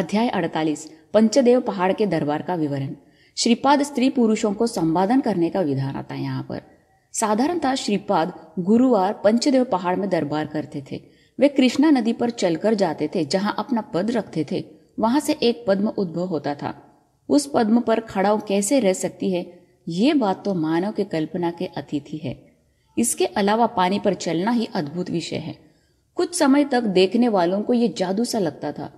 अध्याय 48 पंचदेव पहाड़ के दरबार का विवरण श्रीपाद स्त्री पुरुषों को संवादन करने का विधान आता है यहाँ पर साधारणतः श्रीपाद गुरुवार पंचदेव पहाड़ में दरबार करते थे वे कृष्णा नदी पर चलकर जाते थे जहाँ अपना पद रखते थे वहां से एक पद्म उद्भव होता था उस पद्म पर खड़ा कैसे रह सकती है ये बात तो मानव के कल्पना के अतिथि है इसके अलावा पानी पर चलना ही अद्भुत विषय है कुछ समय तक देखने वालों को यह जादू सा लगता था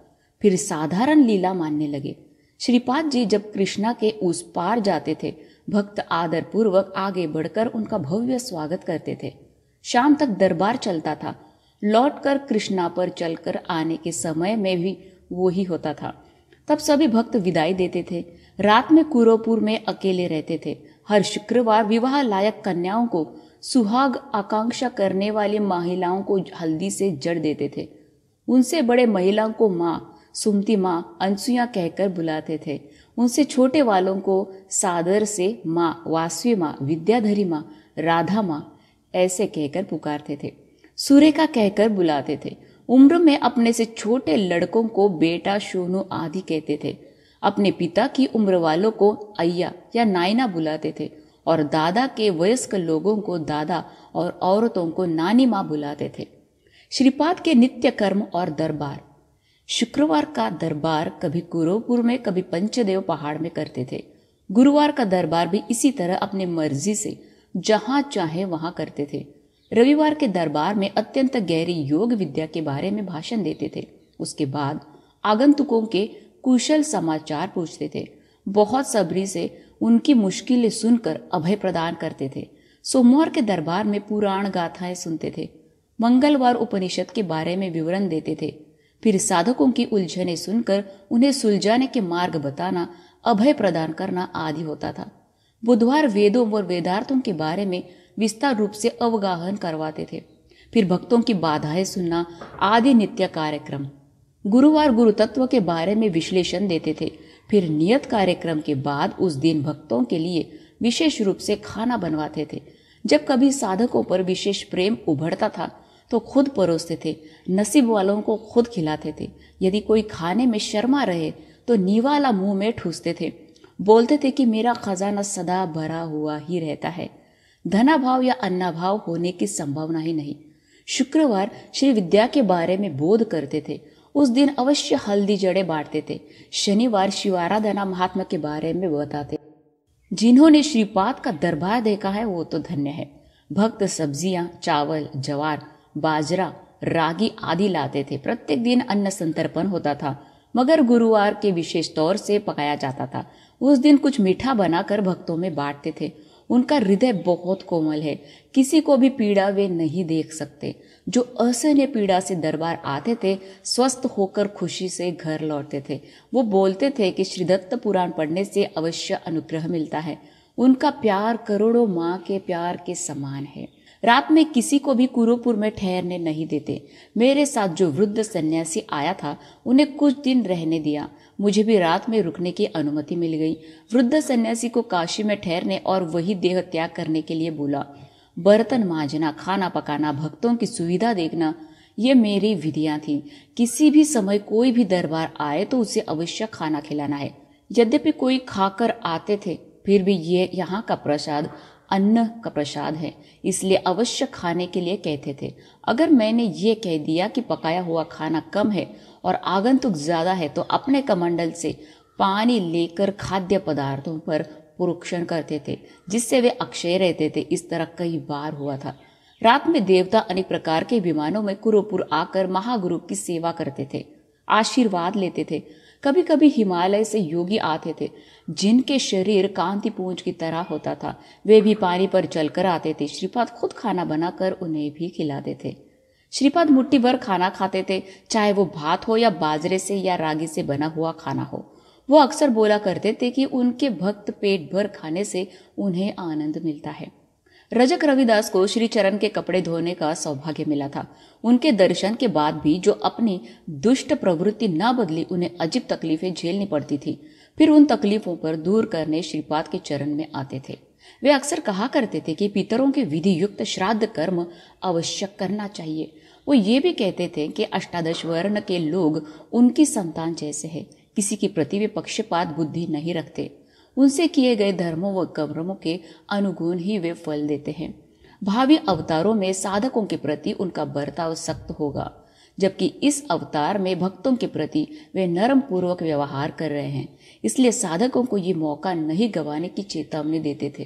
फिर साधारण लीला मानने लगे श्रीपाद जी जब कृष्णा के उस पार जाते थे भक्त आदर पूर्वक आगे बढ़कर उनका भव्य स्वागत करते थे शाम तक दरबार चलता था लौटकर कृष्णा पर चलकर आने के समय में भी वो ही होता था तब सभी भक्त विदाई देते थे रात में कुरोपुर में अकेले रहते थे हर शुक्रवार विवाह लायक कन्याओं को सुहाग आकांक्षा करने वाली महिलाओं को हल्दी से जड़ देते थे उनसे बड़े महिलाओं को माँ सुमती माँ अनसुया कहकर बुलाते थे उनसे छोटे वालों को सादर से माँ वासवी माँ विद्याधरी माँ राधा माँ ऐसे कहकर पुकारते थे सुरेखा कहकर बुलाते थे उम्र में अपने से छोटे लड़कों को बेटा सोनू आदि कहते थे अपने पिता की उम्र वालों को अय्या या नाइना बुलाते थे और दादा के वयस्क लोगों को दादा और औरतों को नानी माँ बुलाते थे श्रीपाद के नित्य कर्म और दरबार शुक्रवार का दरबार कभी कुरोपुर में कभी पंचदेव पहाड़ में करते थे गुरुवार का दरबार भी इसी तरह अपने मर्जी से जहां चाहे वहां करते थे रविवार के दरबार में अत्यंत गहरी योग विद्या के बारे में भाषण देते थे उसके बाद आगंतुकों के कुशल समाचार पूछते थे बहुत सब्री से उनकी मुश्किलें सुनकर अभय प्रदान करते थे सोमवार के दरबार में पुराण गाथाएं सुनते थे मंगलवार उपनिषद के बारे में विवरण देते थे फिर साधकों की उलझने सुनकर उन्हें सुलझाने के मार्ग बताना अभय प्रदान करना आदि होता था बुधवार वेदों और वेदार्थों के बारे में विस्तार रूप से अवगाहन करवाते थे फिर भक्तों की बाधाएं सुनना आदि नित्य कार्यक्रम गुरुवार गुरु तत्व के बारे में विश्लेषण देते थे फिर नियत कार्यक्रम के बाद उस दिन भक्तों के लिए विशेष रूप से खाना बनवाते थे जब कभी साधकों पर विशेष प्रेम उभरता था तो खुद परोसते थे नसीब वालों को खुद खिलाते थे यदि कोई खाने में शर्मा रहे तो नीवाला मुंह में ठूसते थे बोलते थे कि मेरा खजाना सदा भरा हुआ ही रहता है धना भाव या अन्ना भाव होने की संभावना ही नहीं शुक्रवार श्री विद्या के बारे में बोध करते थे उस दिन अवश्य हल्दी जड़े बांटते थे शनिवार शिवाराधना महात्मा के बारे में बताते जिन्होंने श्रीपाद का दरबार देखा है वो तो धन्य है भक्त सब्जियां चावल जवार बाजरा रागी आदि लाते थे प्रत्येक दिन अन्न संतर्पण होता था मगर गुरुवार के विशेष तौर से पकाया जाता था उस दिन कुछ मीठा बनाकर भक्तों में बांटते थे उनका हृदय बहुत कोमल है किसी को भी पीड़ा वे नहीं देख सकते जो असहनीय पीड़ा से दरबार आते थे स्वस्थ होकर खुशी से घर लौटते थे वो बोलते थे कि श्रीदत्त पुराण पढ़ने से अवश्य अनुग्रह मिलता है उनका प्यार करोड़ों माँ के प्यार के समान है रात में किसी को भी कुरुपुर में ठहरने नहीं देते मेरे साथ जो वृद्ध सन्यासी आया था उन्हें कुछ दिन रहने दिया मुझे भी रात में रुकने की अनुमति मिल गई वृद्ध सन्यासी को काशी में ठहरने और वही देह त्याग करने के लिए बोला बर्तन मांजना खाना पकाना भक्तों की सुविधा देखना ये मेरी विधियां थी किसी भी समय कोई भी दरबार आए तो उसे अवश्य खाना खिलाना है यद्यपि कोई खाकर आते थे फिर भी ये यहाँ का प्रसाद अन्न का प्रसाद है इसलिए अवश्य खाने के लिए कहते थे अगर मैंने ये कह दिया कि पकाया हुआ खाना कम है और आगंतुक ज़्यादा है तो अपने कमंडल से पानी लेकर खाद्य पदार्थों पर पुरुक्षण करते थे जिससे वे अक्षय रहते थे इस तरह कई बार हुआ था रात में देवता अनेक प्रकार के विमानों में कुरुपुर आकर महागुरु की सेवा करते थे आशीर्वाद लेते थे कभी कभी हिमालय से योगी आते थे जिनके शरीर कांति पूंज की तरह होता था वे भी पानी पर चलकर आते थे श्रीपाद खुद खाना बनाकर उन्हें भी खिलाते थे श्रीपाद मुट्ठी भर खाना खाते थे चाहे वो भात हो या बाजरे से या रागी से बना हुआ खाना हो वो अक्सर बोला करते थे कि उनके भक्त पेट भर खाने से उन्हें आनंद मिलता है रजक रविदास को श्री चरण के कपड़े धोने का सौभाग्य मिला था उनके दर्शन के बाद भी जो अपनी दुष्ट प्रवृत्ति न बदली उन्हें अजीब तकलीफें झेलनी पड़ती थी फिर उन तकलीफों पर दूर करने श्रीपाद के चरण में आते थे वे अक्सर कहा करते थे कि पितरों के विधि युक्त श्राद्ध कर्म अवश्य करना चाहिए वो ये भी कहते थे कि अष्टादश वर्ण के लोग उनकी संतान जैसे हैं किसी के प्रति वे पक्षपात बुद्धि नहीं रखते उनसे किए गए धर्मों व कर्मों के अनुगुण ही वे फल देते हैं भावी अवतारों में साधकों के प्रति उनका बर्ताव सख्त होगा जबकि इस अवतार में भक्तों के प्रति वे नरम पूर्वक व्यवहार कर रहे हैं इसलिए साधकों को ये मौका नहीं गंवाने की चेतावनी देते थे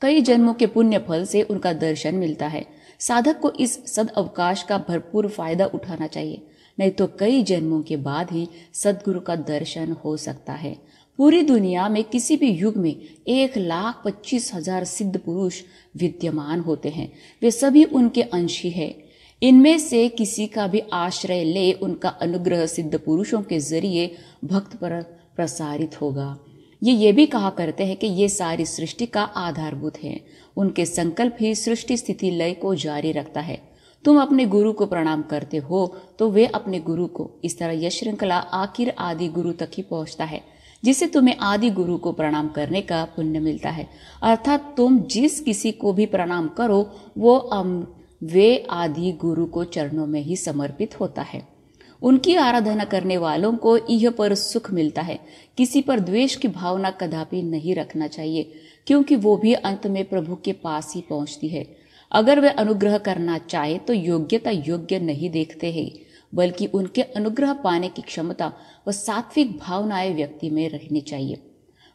कई जन्मों के पुण्य फल से उनका दर्शन मिलता है साधक को इस सद अवकाश का भरपूर फायदा उठाना चाहिए नहीं तो कई जन्मों के बाद ही सदगुरु का दर्शन हो सकता है पूरी दुनिया में किसी भी युग में एक लाख पच्चीस हजार सिद्ध पुरुष विद्यमान होते हैं वे सभी उनके अंशी है इनमें से किसी का भी आश्रय ले उनका अनुग्रह सिद्ध पुरुषों के जरिए भक्त पर प्रसारित होगा ये ये भी कहा करते हैं कि ये सारी सृष्टि का आधारभूत है उनके संकल्प ही सृष्टि स्थिति लय को जारी रखता है तुम अपने गुरु को प्रणाम करते हो तो वे अपने गुरु को इस तरह यह श्रृंखला आखिर आदि गुरु तक ही पहुंचता है जिससे तुम्हें आदि गुरु को प्रणाम करने का पुण्य मिलता है अर्थात तुम जिस किसी को भी प्रणाम करो वो अम वे आदि गुरु को चरणों में ही समर्पित होता है उनकी आराधना करने वालों को यह पर सुख मिलता है किसी पर द्वेष की भावना कदापि नहीं रखना चाहिए क्योंकि वो भी अंत में प्रभु के पास ही पहुंचती है अगर वे अनुग्रह करना चाहे तो योग्यता योग्य नहीं देखते हैं बल्कि उनके अनुग्रह पाने की क्षमता व सात्विक भावनाएं व्यक्ति में रहनी चाहिए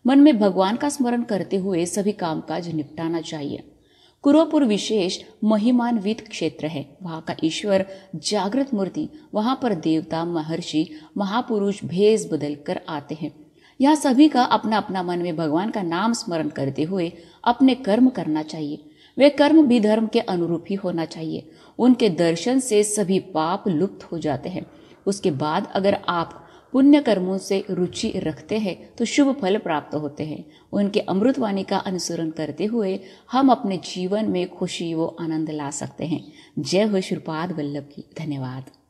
मन में भगवान का स्मरण करते हुए सभी कामकाज निपटाना चाहिए कुरोपुर विशेष महिमान्वित क्षेत्र है वहाँ का ईश्वर जागृत मूर्ति वहाँ पर देवता महर्षि महापुरुष भेज बदल कर आते हैं यहाँ सभी का अपना अपना मन में भगवान का नाम स्मरण करते हुए अपने कर्म करना चाहिए वे कर्म भी धर्म के अनुरूप ही होना चाहिए उनके दर्शन से सभी पाप लुप्त हो जाते हैं उसके बाद अगर आप पुण्य कर्मों से रुचि रखते हैं तो शुभ फल प्राप्त होते हैं उनके अमृतवाणी का अनुसरण करते हुए हम अपने जीवन में खुशी व आनंद ला सकते हैं जय हो श्रीपाद वल्लभ की धन्यवाद